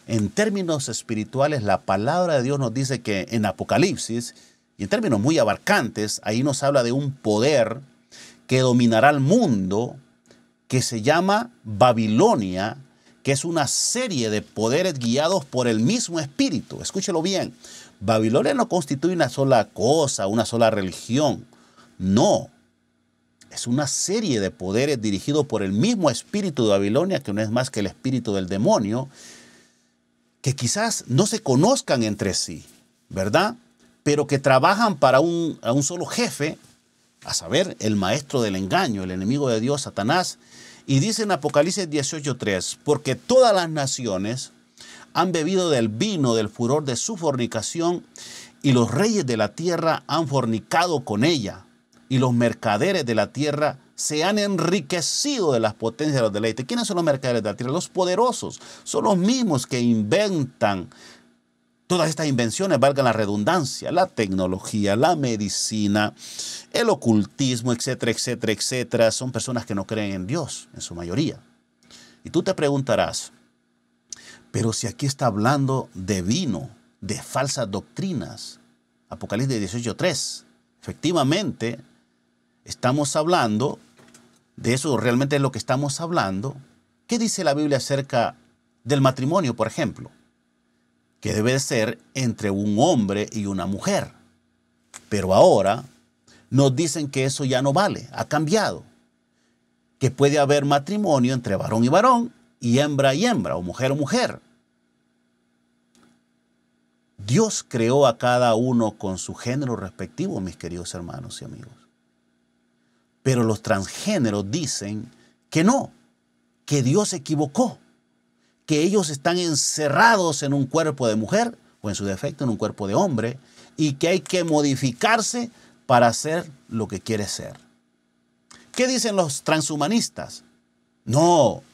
En términos espirituales, la palabra de Dios nos dice que en Apocalipsis y en términos muy abarcantes, ahí nos habla de un poder que dominará el mundo, que se llama Babilonia, que es una serie de poderes guiados por el mismo espíritu. Escúchelo bien, Babilonia no constituye una sola cosa, una sola religión. No, es una serie de poderes dirigidos por el mismo espíritu de Babilonia, que no es más que el espíritu del demonio, que quizás no se conozcan entre sí, ¿verdad? pero que trabajan para un, solo jefe, a saber, el maestro del engaño, el enemigo de Dios, Satanás. Y dice en Apocalipsis 18.3, porque todas las naciones han bebido del vino, del furor de su fornicación, y los reyes de la tierra han fornicado con ella, y los mercaderes de la tierra se han enriquecido de las potencias de los deleites. ¿Quiénes son los mercaderes de la tierra? Los poderosos. Son los mismos que inventan Todas estas invenciones, valgan la redundancia, la tecnología, la medicina, el ocultismo, etcétera, etcétera, etcétera, son personas que no creen en Dios en su mayoría. Y tú te preguntarás, pero si aquí está hablando de vino, de falsas doctrinas, Apocalipsis 18.3, efectivamente, estamos hablando de eso, realmente es lo que estamos hablando. ¿Qué dice la Biblia acerca del matrimonio, por ejemplo? que debe ser entre un hombre y una mujer. Pero ahora nos dicen que eso ya no vale, ha cambiado, que puede haber matrimonio entre varón y varón, y hembra y hembra, o mujer o mujer. Dios creó a cada uno con su género respectivo, mis queridos hermanos y amigos. Pero los transgéneros dicen que no, que Dios equivocó que ellos están encerrados en un cuerpo de mujer o en su defecto en un cuerpo de hombre y que hay que modificarse para ser lo que quiere ser. ¿Qué dicen los transhumanistas? No,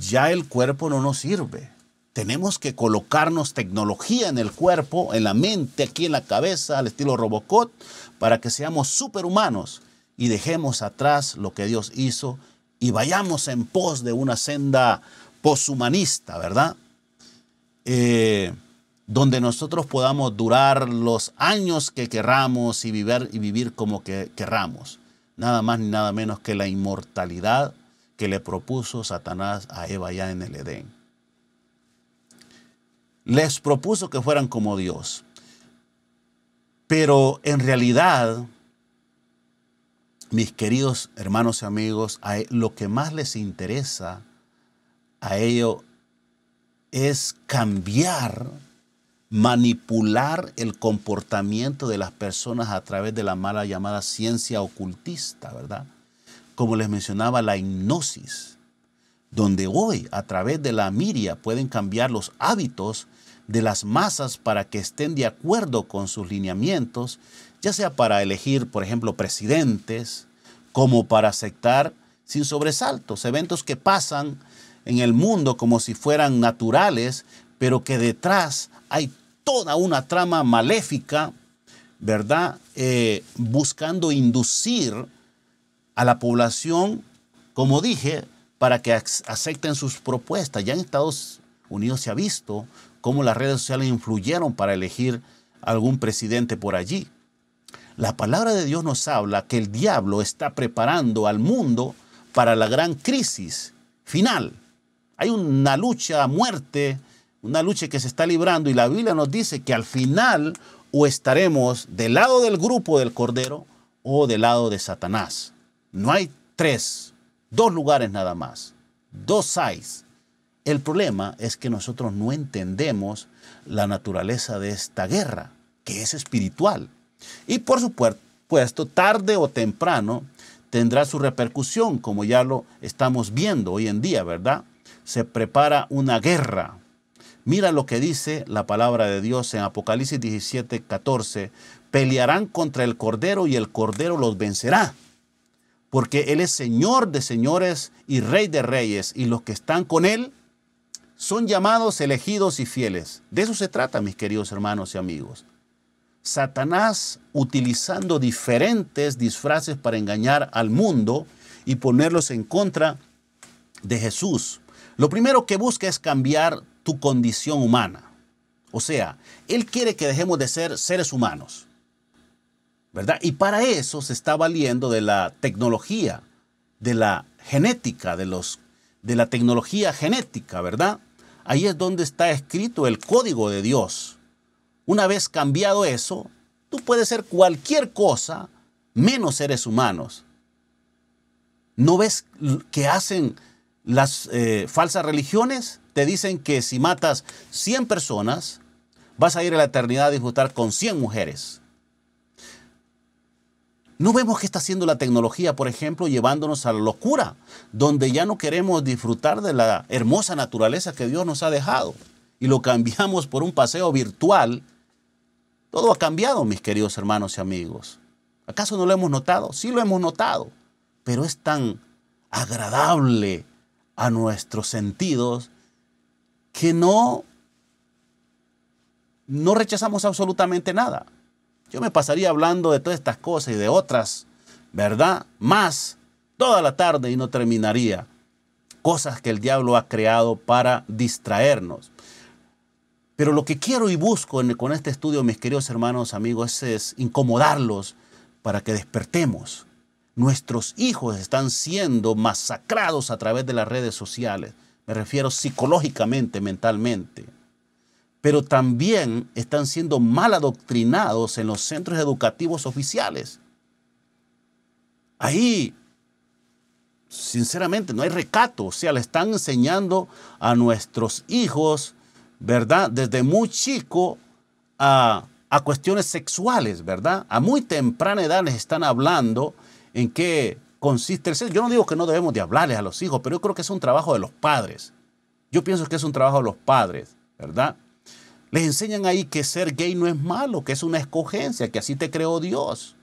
ya el cuerpo no nos sirve. Tenemos que colocarnos tecnología en el cuerpo, en la mente, aquí en la cabeza, al estilo Robocop, para que seamos superhumanos y dejemos atrás lo que Dios hizo y vayamos en pos de una senda poshumanista, ¿verdad? Eh, donde nosotros podamos durar los años que querramos y vivir, y vivir como que querramos. Nada más ni nada menos que la inmortalidad que le propuso Satanás a Eva ya en el Edén. Les propuso que fueran como Dios. Pero en realidad, mis queridos hermanos y amigos, e, lo que más les interesa a ello es cambiar, manipular el comportamiento de las personas a través de la mala llamada ciencia ocultista, ¿verdad? Como les mencionaba, la hipnosis, donde hoy a través de la miria pueden cambiar los hábitos de las masas para que estén de acuerdo con sus lineamientos, ya sea para elegir, por ejemplo, presidentes, como para aceptar sin sobresaltos eventos que pasan en el mundo como si fueran naturales, pero que detrás hay toda una trama maléfica, ¿verdad? Eh, buscando inducir a la población, como dije, para que acepten sus propuestas. Ya en Estados Unidos se ha visto cómo las redes sociales influyeron para elegir algún presidente por allí. La palabra de Dios nos habla que el diablo está preparando al mundo para la gran crisis final. Hay una lucha a muerte, una lucha que se está librando y la Biblia nos dice que al final o estaremos del lado del grupo del Cordero o del lado de Satanás. No hay tres, dos lugares nada más, dos sides. El problema es que nosotros no entendemos la naturaleza de esta guerra, que es espiritual. Y por supuesto, tarde o temprano tendrá su repercusión, como ya lo estamos viendo hoy en día, ¿verdad? se prepara una guerra. Mira lo que dice la palabra de Dios en Apocalipsis 17, 14. Pelearán contra el Cordero y el Cordero los vencerá, porque Él es Señor de señores y Rey de reyes, y los que están con Él son llamados, elegidos y fieles. De eso se trata, mis queridos hermanos y amigos. Satanás utilizando diferentes disfraces para engañar al mundo y ponerlos en contra de Jesús. Lo primero que busca es cambiar tu condición humana. O sea, Él quiere que dejemos de ser seres humanos. ¿Verdad? Y para eso se está valiendo de la tecnología, de la genética, de, los, de la tecnología genética, ¿verdad? Ahí es donde está escrito el código de Dios. Una vez cambiado eso, tú puedes ser cualquier cosa menos seres humanos. ¿No ves que hacen las eh, falsas religiones te dicen que si matas 100 personas, vas a ir a la eternidad a disfrutar con 100 mujeres. No vemos qué está haciendo la tecnología, por ejemplo, llevándonos a la locura, donde ya no queremos disfrutar de la hermosa naturaleza que Dios nos ha dejado y lo cambiamos por un paseo virtual. Todo ha cambiado, mis queridos hermanos y amigos. ¿Acaso no lo hemos notado? Sí lo hemos notado, pero es tan agradable a nuestros sentidos que no, no rechazamos absolutamente nada. Yo me pasaría hablando de todas estas cosas y de otras, ¿verdad? Más toda la tarde y no terminaría. Cosas que el diablo ha creado para distraernos. Pero lo que quiero y busco con este estudio, mis queridos hermanos, amigos, es incomodarlos para que despertemos, Nuestros hijos están siendo masacrados a través de las redes sociales. Me refiero psicológicamente, mentalmente. Pero también están siendo mal adoctrinados en los centros educativos oficiales. Ahí, sinceramente, no hay recato. O sea, le están enseñando a nuestros hijos, ¿verdad? Desde muy chico a, a cuestiones sexuales, ¿verdad? A muy temprana edad les están hablando en qué consiste el sexo. Yo no digo que no debemos de hablarles a los hijos, pero yo creo que es un trabajo de los padres. Yo pienso que es un trabajo de los padres, ¿verdad? Les enseñan ahí que ser gay no es malo, que es una escogencia, que así te creó Dios.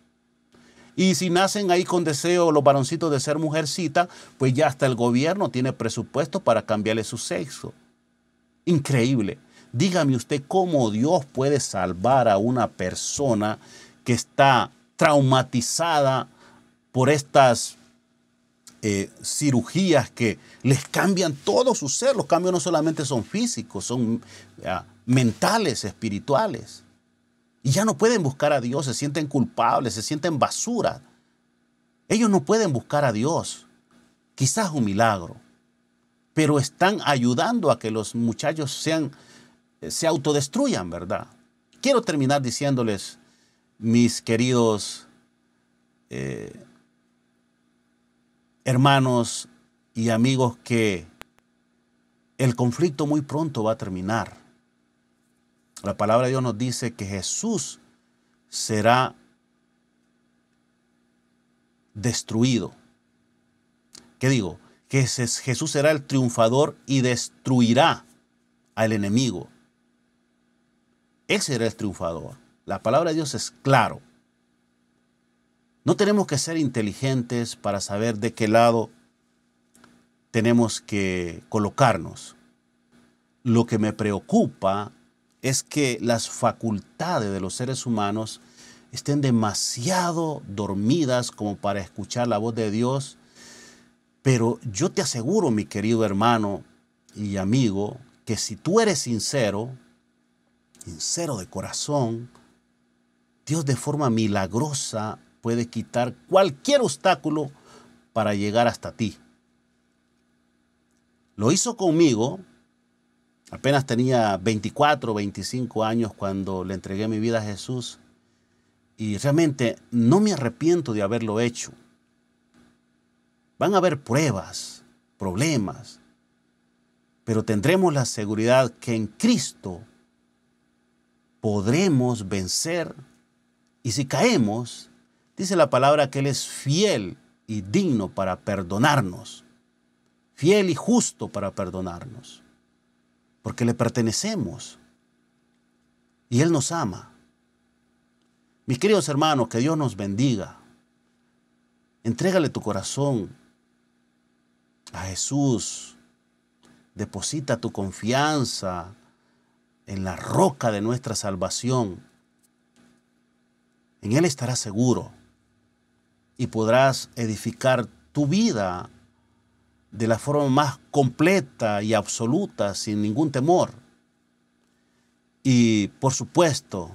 Y si nacen ahí con deseo los varoncitos de ser mujercita, pues ya hasta el gobierno tiene presupuesto para cambiarle su sexo. Increíble. Dígame usted cómo Dios puede salvar a una persona que está traumatizada por estas eh, cirugías que les cambian todo su ser. Los cambios no solamente son físicos, son ah, mentales, espirituales. Y ya no pueden buscar a Dios, se sienten culpables, se sienten basura. Ellos no pueden buscar a Dios. Quizás un milagro. Pero están ayudando a que los muchachos sean, eh, se autodestruyan, ¿verdad? Quiero terminar diciéndoles, mis queridos eh, hermanos y amigos, que el conflicto muy pronto va a terminar. La palabra de Dios nos dice que Jesús será destruido. ¿Qué digo? Que Jesús será el triunfador y destruirá al enemigo. Ese será el triunfador. La palabra de Dios es claro. No tenemos que ser inteligentes para saber de qué lado tenemos que colocarnos. Lo que me preocupa es que las facultades de los seres humanos estén demasiado dormidas como para escuchar la voz de Dios. Pero yo te aseguro, mi querido hermano y amigo, que si tú eres sincero, sincero de corazón, Dios de forma milagrosa puede quitar cualquier obstáculo para llegar hasta ti. Lo hizo conmigo, apenas tenía 24, 25 años cuando le entregué mi vida a Jesús y realmente no me arrepiento de haberlo hecho. Van a haber pruebas, problemas, pero tendremos la seguridad que en Cristo podremos vencer y si caemos, Dice la palabra que Él es fiel y digno para perdonarnos, fiel y justo para perdonarnos, porque le pertenecemos y Él nos ama. Mis queridos hermanos, que Dios nos bendiga. Entrégale tu corazón a Jesús. Deposita tu confianza en la roca de nuestra salvación. En Él estarás seguro y podrás edificar tu vida de la forma más completa y absoluta, sin ningún temor. Y por supuesto,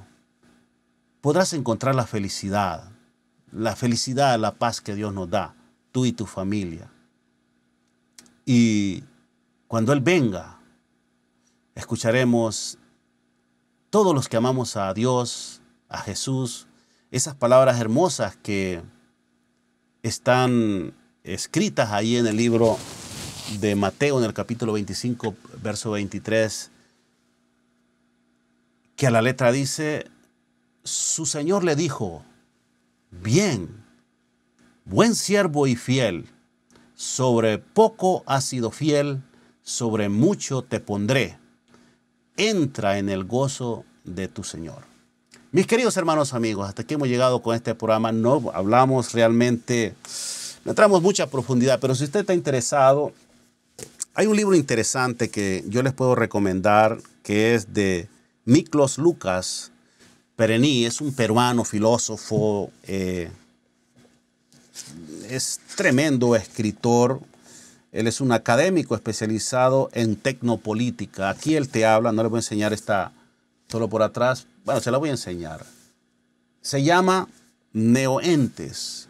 podrás encontrar la felicidad, la felicidad, la paz que Dios nos da, tú y tu familia. Y cuando Él venga, escucharemos todos los que amamos a Dios, a Jesús, esas palabras hermosas que están escritas ahí en el libro de Mateo, en el capítulo 25, verso 23, que a la letra dice, su Señor le dijo, bien, buen siervo y fiel, sobre poco has sido fiel, sobre mucho te pondré, entra en el gozo de tu Señor. Mis queridos hermanos amigos, hasta aquí hemos llegado con este programa. No hablamos realmente, no entramos mucha profundidad, pero si usted está interesado, hay un libro interesante que yo les puedo recomendar que es de Miklos Lucas Perení. Es un peruano filósofo, eh, es tremendo escritor. Él es un académico especializado en tecnopolítica. Aquí él te habla, no le voy a enseñar esta solo por atrás. Bueno, se la voy a enseñar. Se llama Neoentes.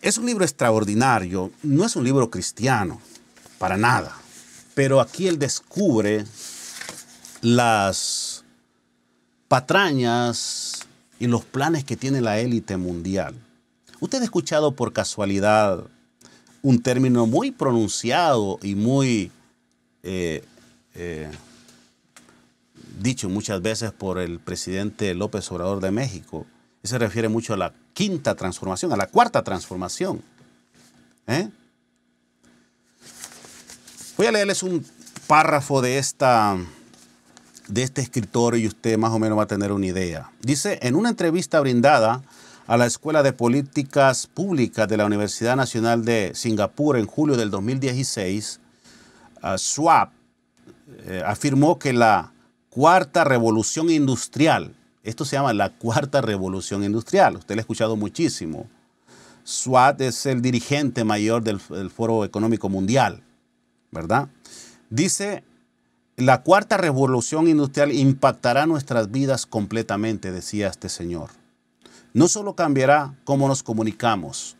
Es un libro extraordinario, no es un libro cristiano, para nada, pero aquí él descubre las patrañas y los planes que tiene la élite mundial. ¿Usted ha escuchado por casualidad un término muy pronunciado y muy eh, eh, dicho muchas veces por el presidente López Obrador de México, se refiere mucho a la quinta transformación, a la cuarta transformación. ¿eh? Voy a leerles un párrafo de, esta, de este escritor y usted más o menos va a tener una idea. Dice, en una entrevista brindada a la Escuela de Políticas Públicas de la Universidad Nacional de Singapur en julio del 2016, ah, Swap eh, afirmó que la cuarta revolución industrial. Esto se llama la cuarta revolución industrial. Usted la ha escuchado muchísimo. Swat es el dirigente mayor del, Foro Económico Mundial, ¿verdad? Dice, la cuarta revolución industrial impactará nuestras vidas completamente, decía este señor. No solo cambiará cómo nos comunicamos,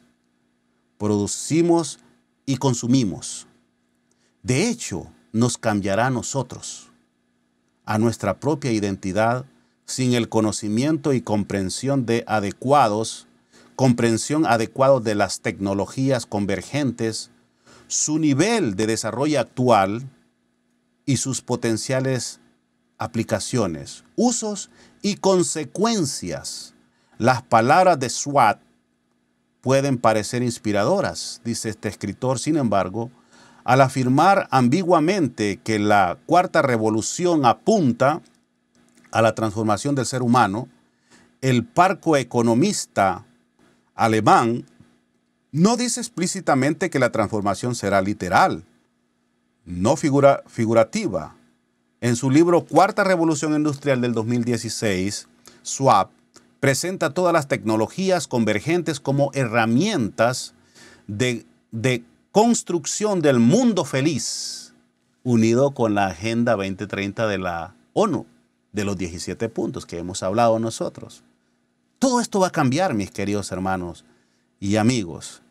producimos y consumimos. De hecho, nos cambiará a nosotros a nuestra propia identidad sin el conocimiento y comprensión de adecuados, comprensión adecuado de las tecnologías convergentes, su nivel de desarrollo actual y sus potenciales aplicaciones, usos y consecuencias. Las palabras de SWAT pueden parecer inspiradoras, dice este escritor, sin embargo, al afirmar ambiguamente que la cuarta revolución apunta a la transformación del ser humano, el parco economista alemán no dice explícitamente que la transformación será literal, no figura, figurativa. En su libro Cuarta Revolución Industrial del 2016, swap presenta todas las tecnologías convergentes como herramientas de, de construcción del mundo feliz, unido con la Agenda 2030 de la ONU, de los 17 puntos que hemos hablado nosotros. Todo esto va a cambiar, mis queridos hermanos y amigos.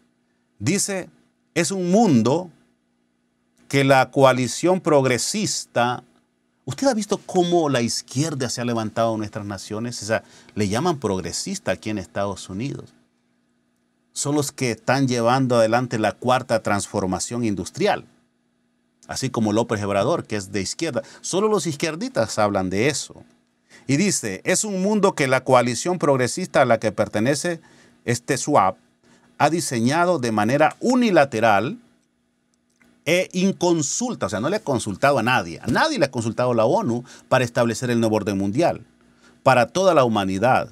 Dice, es un mundo que la coalición progresista, usted ha visto cómo la izquierda se ha levantado en nuestras naciones, o le llaman progresista aquí en Estados Unidos son los que están llevando adelante la cuarta transformación industrial, así como López Obrador, que es de izquierda. Solo los izquierditas hablan de eso. Y dice, es un mundo que la coalición progresista a la que pertenece este SWAP ha diseñado de manera unilateral e inconsulta, o sea, no le ha consultado a nadie, a nadie le ha consultado a la ONU para establecer el nuevo orden mundial, para toda la humanidad.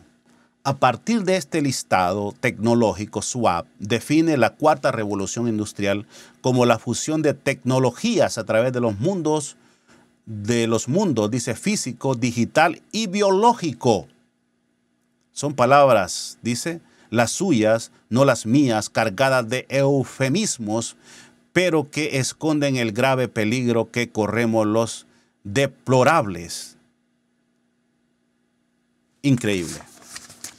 A partir de este listado tecnológico, SWAP define la cuarta revolución industrial como la fusión de tecnologías a través de los mundos, de los mundos, dice físico, digital y biológico. Son palabras, dice, las suyas, no las mías, cargadas de eufemismos, pero que esconden el grave peligro que corremos los deplorables. Increíble.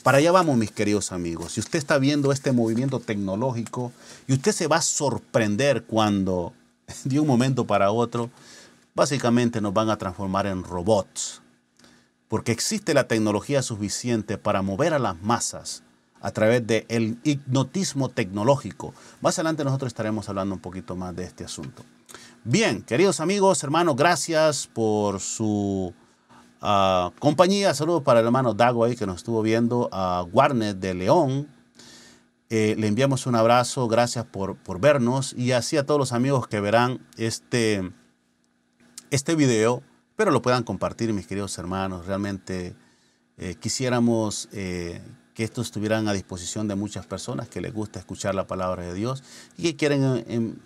Para allá vamos, mis queridos amigos. Si usted está viendo este movimiento tecnológico y usted se va a sorprender cuando de un momento para otro, básicamente nos van a transformar en robots. Porque existe la tecnología suficiente para mover a las masas a través del hipnotismo tecnológico. Más adelante nosotros estaremos hablando un poquito más de este asunto. Bien, queridos amigos, hermanos, gracias por su Ah, compañía, saludos para el hermano Dago ahí que nos estuvo viendo. A Warner de León, eh, le enviamos un abrazo, gracias por, por, vernos y así a todos los amigos que verán este, este video, pero lo puedan compartir, mis queridos hermanos. Realmente eh, quisiéramos eh, que esto estuvieran a disposición de muchas personas que les gusta escuchar la palabra de Dios y que quieren em,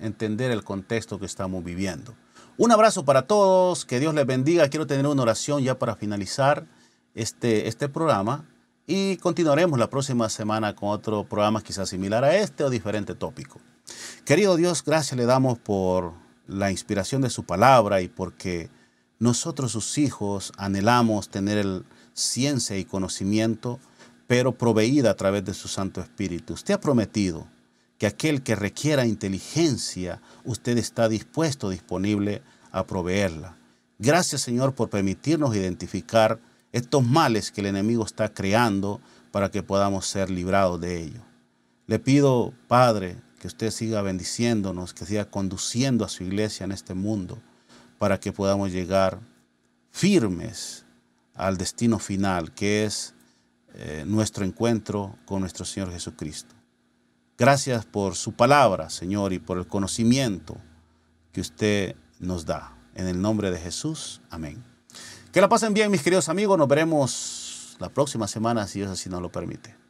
entender el contexto que estamos viviendo. Un abrazo para todos, que Dios les bendiga. Quiero tener una oración ya para finalizar este, este programa y continuaremos la próxima semana con otro programa quizás similar a este o diferente tópico. Querido Dios, gracias le damos por la inspiración de su palabra y porque nosotros sus hijos anhelamos tener el ciencia y conocimiento, pero proveída a través de su Santo Espíritu. Usted ha prometido que aquel que requiera inteligencia, usted está dispuesto, disponible a proveerla. Gracias Señor por permitirnos identificar estos males que el enemigo está creando para que podamos ser librados de ellos. Le pido, Padre, que usted siga bendiciéndonos, que siga conduciendo a su iglesia en este mundo, para que podamos llegar firmes al destino final, que es eh, nuestro encuentro con nuestro Señor Jesucristo. Gracias por su palabra, Señor, y por el conocimiento que usted nos da. En el nombre de Jesús, amén. Que la pasen bien, mis queridos amigos. Nos veremos la próxima semana, si Dios así nos lo permite.